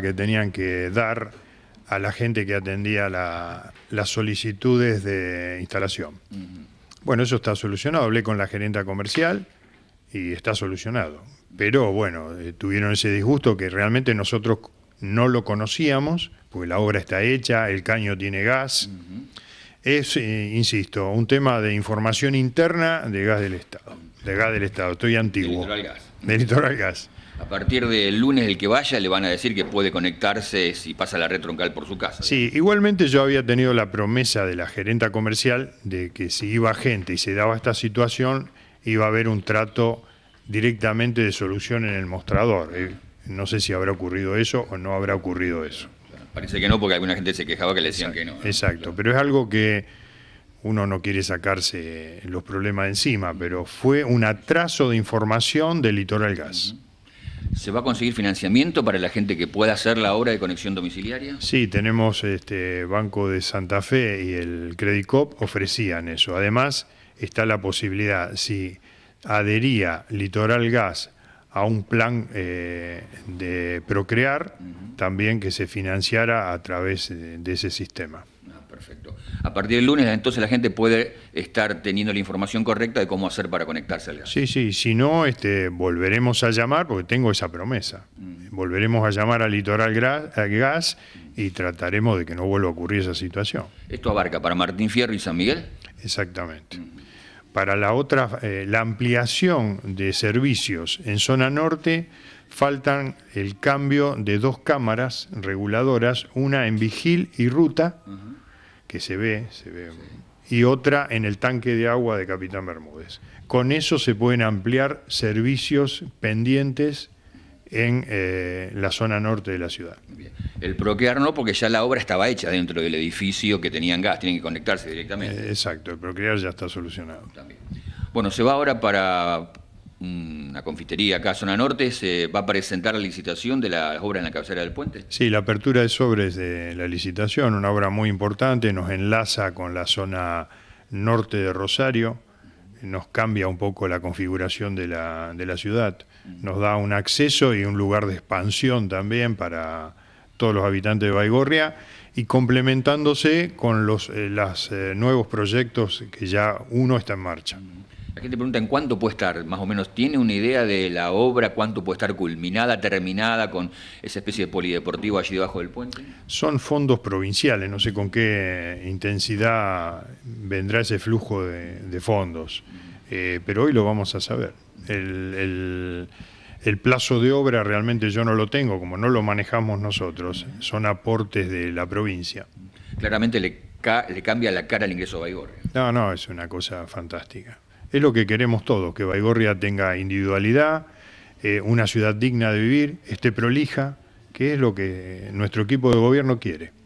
que tenían que dar a la gente que atendía las solicitudes de instalación. Bueno, eso está solucionado. Hablé con la gerenta comercial y está solucionado. Pero bueno, eh, tuvieron ese disgusto que realmente nosotros no lo conocíamos, porque la obra está hecha, el caño tiene gas. Es, eh, insisto, un tema de información interna de gas del Estado. De gas del Estado, estoy antiguo. De litoral gas. De litoral gas. A partir del lunes, el que vaya le van a decir que puede conectarse si pasa la red troncal por su casa. Sí, igualmente yo había tenido la promesa de la gerenta comercial de que si iba gente y se daba esta situación, iba a haber un trato directamente de solución en el mostrador. Eh, no sé si habrá ocurrido eso o no habrá ocurrido eso. Parece que no, porque alguna gente se quejaba que le decían que no. Exacto, pero es algo que uno no quiere sacarse los problemas encima, pero fue un atraso de información del Litoral Gas. ¿Se va a conseguir financiamiento para la gente que pueda hacer la obra de conexión domiciliaria? Sí, tenemos este Banco de Santa Fe y el Credit ofrecían eso. Además, está la posibilidad, si adhería Litoral Gas a un plan eh, de procrear, también que se financiara a través de ese sistema. Perfecto. A partir del lunes, entonces la gente puede estar teniendo la información correcta de cómo hacer para conectarse al gas. Sí, sí, si no, este, volveremos a llamar, porque tengo esa promesa. Mm. Volveremos a llamar al litoral gas y trataremos de que no vuelva a ocurrir esa situación. Esto abarca para Martín Fierro y San Miguel. Exactamente. Mm. Para la otra, eh, la ampliación de servicios en zona norte, faltan el cambio de dos cámaras reguladoras, una en vigil y ruta que se ve, se ve y otra en el tanque de agua de Capitán Bermúdez. Con eso se pueden ampliar servicios pendientes en eh, la zona norte de la ciudad. El Procrear no, porque ya la obra estaba hecha dentro del edificio que tenían gas, tienen que conectarse directamente. Eh, exacto, el Procrear ya está solucionado. También. Bueno, se va ahora para una confitería acá, zona norte, se va a presentar la licitación de las obras en la cabecera del puente. Sí, la apertura de sobres de la licitación, una obra muy importante, nos enlaza con la zona norte de Rosario, nos cambia un poco la configuración de la, ciudad, nos da un acceso y un lugar de expansión también para todos los habitantes de Baigorria y complementándose con los eh, eh, nuevos proyectos que ya uno está en marcha. La gente pregunta en cuánto puede estar, más o menos. ¿Tiene una idea de la obra, cuánto puede estar culminada, terminada, con esa especie de polideportivo allí debajo del puente? Son fondos provinciales, no sé con qué intensidad vendrá ese flujo de, fondos, eh, pero hoy lo vamos a saber. El, plazo de obra realmente yo no lo tengo, como no lo manejamos nosotros, son aportes de la provincia. Claramente le, cambia la cara al ingreso de No, no, es una cosa fantástica. Es lo que queremos todos, que Baigorria tenga individualidad, eh, una ciudad digna de vivir, esté prolija, que es lo que nuestro equipo de gobierno quiere.